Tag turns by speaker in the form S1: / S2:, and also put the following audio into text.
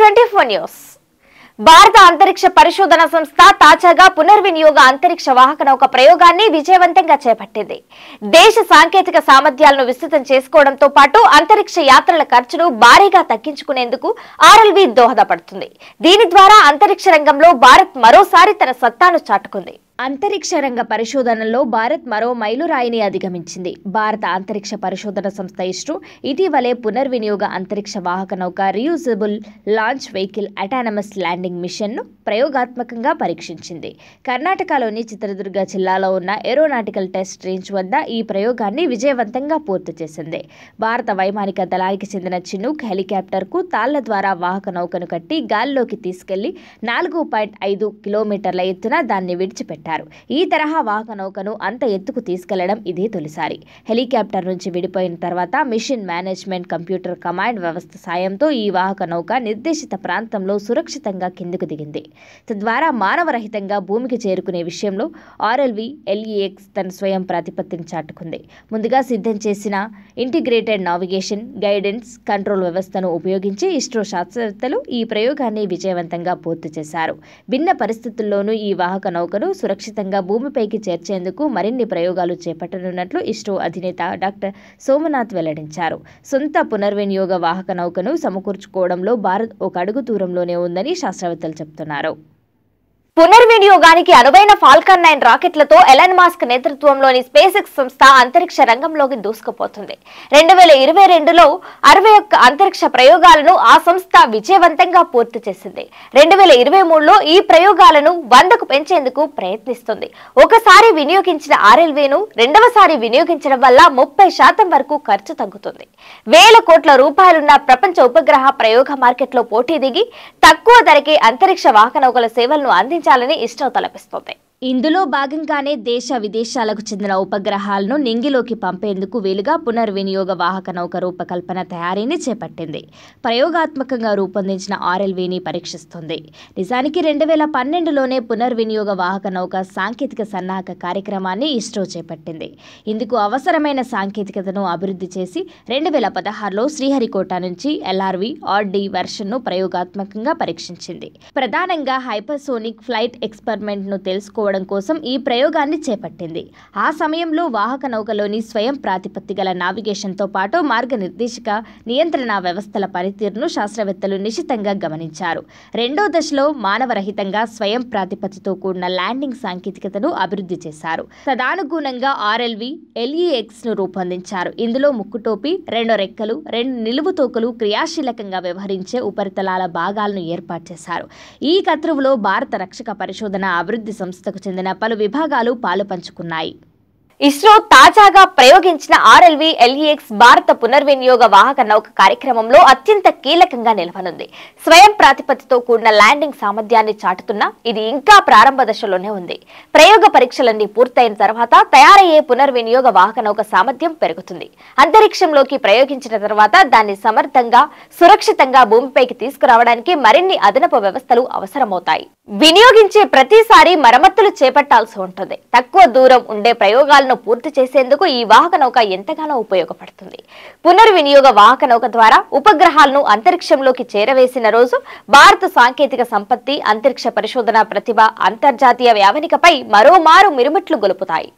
S1: twenty four భారత అంతరిక్ష పరిశోధన సంస్థ తాజాగా పునర్వినియోగ అంతరిక్ష వాహక నౌక ప్రయోగాన్ని విజయవంతంగా చేపట్టింది దేశ సాంకేతిక సామర్థ్యాలను విస్తృతం చేసుకోవడంతో పాటు అంతరిక్ష యాత్రల ఖర్చును భారీగా తగ్గించుకునేందుకు ఆర్ఎల్వి దోహదపడుతుంది దీని ద్వారా అంతరిక్ష రంగంలో భారత్ మరోసారి తన సత్తాను చాటుకుంది అంతరిక్ష రంగ పరిశోధనలో భారత్ మరో మైలురాయిని అధిగమించింది భారత అంతరిక్ష పరిశోధన సంస్థ ఇస్రో ఇటీవలే పునర్వినియోగ అంతరిక్ష వాహక నౌక reusable launch vehicle autonomous landing మిషన్ను ప్రయోగాత్మకంగా పరీక్షించింది కర్ణాటకలోని చిత్రదుర్గ జిల్లాలో ఉన్న ఏరోనాటికల్ టెస్ట్ రేంజ్ వద్ద ఈ ప్రయోగాన్ని విజయవంతంగా పూర్తి చేసింది భారత వైమానిక దళానికి చెందిన చినుక్ హెలికాప్టర్కు తాళ్ల ద్వారా వాహక నౌకను కట్టి గాల్లోకి తీసుకెళ్లి నాలుగు పాయింట్ ఐదు కిలోమీటర్ల ఎత్తున దాన్ని విడిచిపెట్టారు అంటారు ఈ తరహా వాహక నౌకను అంత ఎత్తుకు తీసుకెళ్లడం ఇదే తొలిసారి హెలికాప్టర్ నుంచి విడిపోయిన తర్వాత మిషన్ మేనేజ్మెంట్ కంప్యూటర్ కమాండ్ వ్యవస్థ సాయంతో ఈ వాహక నౌక నిర్దేశిత ప్రాంతంలో సురక్షితంగా కిందకు దిగింది తద్వారా మానవరహితంగా భూమికి చేరుకునే విషయంలో ఆర్ఎల్వి ఎల్ఈఎక్స్ తన స్వయం ప్రాతిపత్తిని చాటుకుంది ముందుగా సిద్ధం చేసిన ఇంటిగ్రేటెడ్ నావిగేషన్ గైడెన్స్ కంట్రోల్ వ్యవస్థను ఉపయోగించి ఇస్రో శాస్త్రవేత్తలు ఈ ప్రయోగాన్ని విజయవంతంగా పూర్తి చేశారు భిన్న పరిస్థితుల్లోనూ ఈ వాహక నౌకను సురక్ష సురక్షితంగా భూమిపైకి చేర్చేందుకు మరిన్ని ప్రయోగాలు చేపట్టనున్నట్లు ఇస్రో అధినేత డాక్టర్ సోమనాథ్ వెల్లడించారు సొంత పునర్వినియోగ వాహక నౌకను సమకూర్చుకోవడంలో భారత్ ఒక అడుగు దూరంలోనే ఉందని శాస్త్రవేత్తలు చెబుతున్నారు పునర్వినియోగానికి అనువైన ఫాల్కన్ నైన్ రాకెట్లతో ఎలన్ మాస్క్ నేతృత్వంలోని స్పేస్ ఎక్స్ సంస్థ అంతరిక్ష రంగంలోకి దూసుకుపోతుంది రెండు వేల ఇరవై రెండులో అరవై ఒక్క అంతరిక్ష ప్రయోగాలను ఆ సంస్థ విజయవంతంగా పూర్తి చేసింది రెండు వేల ఇరవై మూడులో ఈ ప్రయోగాలను వందకు పెంచేందుకు ప్రయత్నిస్తుంది ఒకసారి వినియోగించిన ఆర్ఎల్వీను రెండవసారి వినియోగించడం వల్ల ముప్పై శాతం వరకు ఖర్చు తగ్గుతుంది వేల కోట్ల రూపాయలున్న ప్రపంచ ఉపగ్రహ ప్రయోగ మార్కెట్లో పోటీ దిగి తక్కువ ధరకే అంతరిక్ష వాహనౌకల సేవలను అందించారు సాధించాలని ఇస్రో తలపిస్తోంది ఇందులో భాగంగానే దేశ విదేశాలకు చెందిన ఉపగ్రహాలను నింగిలోకి పంపేందుకు వీలుగా పునర్వినియోగ వాహక నౌక రూపకల్పన తయారీని చేపట్టింది ప్రయోగాత్మకంగా రూపొందించిన ఆర్ఎల్వీని పరీక్షిస్తుంది నిజానికి రెండు వేల పన్నెండులోనే పునర్వినియోగ వాహక నౌక సాంకేతిక సన్నాహక కార్యక్రమాన్ని ఇస్రో చేపట్టింది ఇందుకు అవసరమైన సాంకేతికతను అభివృద్ధి చేసి రెండు వేల పదహారులో శ్రీహరికోట నుంచి ఎల్ఆర్వి ఆర్డి వెర్షన్ను ప్రయోగాత్మకంగా పరీక్షించింది ప్రధానంగా హైపర్సోనిక్ ఫ్లైట్ ఎక్స్పెరిమెంట్ను తెలుసుకోవడం తెలుసుకోవడం కోసం ఈ ప్రయోగాన్ని చేపట్టింది ఆ సమయంలో వాహక నౌకలోని స్వయం ప్రాతిపత్తి గల నావిగేషన్తో పాటు మార్గనిర్దేశక నియంత్రణ వ్యవస్థల పనితీరును శాస్త్రవేత్తలు నిశితంగా గమనించారు రెండో దశలో మానవరహితంగా స్వయం ప్రాతిపత్తితో కూడిన ల్యాండింగ్ సాంకేతికతను అభివృద్ధి చేశారు తదానుగుణంగా ఆర్ఎల్వి ఎల్ఈఎక్స్ను రూపొందించారు ఇందులో ముక్కుటోపి రెండు రెక్కలు రెండు నిలువు తోకలు క్రియాశీలకంగా వ్యవహరించే ఉపరితలాల భాగాలను ఏర్పాటు చేశారు ఈ కత్రువులో భారత రక్షక పరిశోధన అభివృద్ధి సంస్థకు చెందిన పలు విభాగాలు పాలు పంచుకున్నాయి ఇస్రో తాజాగా ప్రయోగించిన ఆర్ఎల్వి ఎల్ఈఎక్స్ భారత పునర్వినియోగ వాహక నౌక కార్యక్రమంలో అత్యంత కీలకంగా నిలవనుంది స్వయం ప్రాతిపత్తితో కూడిన ల్యాండింగ్ సామర్థ్యాన్ని చాటుతున్న ఇది ఇంకా ప్రారంభ దశలోనే ఉంది ప్రయోగ పరీక్షలన్నీ పూర్తయిన తర్వాత తయారయ్యే పునర్వినియోగ వాహక నౌక సామర్థ్యం పెరుగుతుంది అంతరిక్షంలోకి ప్రయోగించిన తర్వాత దాన్ని సమర్థంగా సురక్షితంగా భూమిపైకి తీసుకురావడానికి మరిన్ని అదనపు వ్యవస్థలు అవసరమవుతాయి వినియోగించే ప్రతిసారి మరమ్మతులు చేపట్టాల్సి ఉంటుంది తక్కువ దూరం ఉండే ప్రయోగాలు పనులను పూర్తి చేసేందుకు ఈ వాహక నౌక ఎంతగానో ఉపయోగపడుతుంది పునర్వినియోగ వాహక నౌక ద్వారా ఉపగ్రహాలను అంతరిక్షంలోకి చేరవేసిన రోజు భారత సాంకేతిక సంపత్తి అంతరిక్ష పరిశోధన ప్రతిభ అంతర్జాతీయ వ్యావనికపై మరోమారు మిరుమిట్లు గొలుపుతాయి